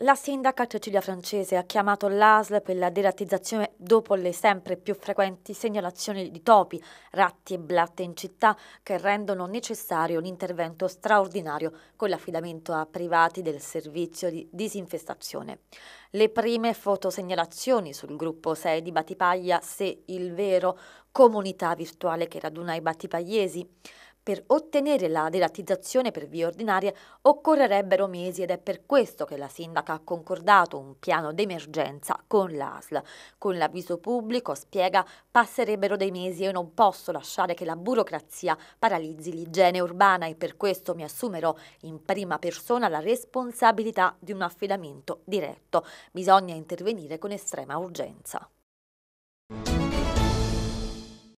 La sindaca Cecilia Francese ha chiamato l'ASL per la derattizzazione dopo le sempre più frequenti segnalazioni di topi, ratti e blatte in città che rendono necessario un intervento straordinario con l'affidamento a privati del servizio di disinfestazione. Le prime fotosegnalazioni sul gruppo 6 di Batipaglia, se il vero, comunità virtuale che raduna i battipagliesi. Per ottenere la deratizzazione per via ordinaria occorrerebbero mesi ed è per questo che la sindaca ha concordato un piano d'emergenza con l'ASL. Con l'avviso pubblico, spiega, passerebbero dei mesi e non posso lasciare che la burocrazia paralizzi l'igiene urbana e per questo mi assumerò in prima persona la responsabilità di un affidamento diretto. Bisogna intervenire con estrema urgenza.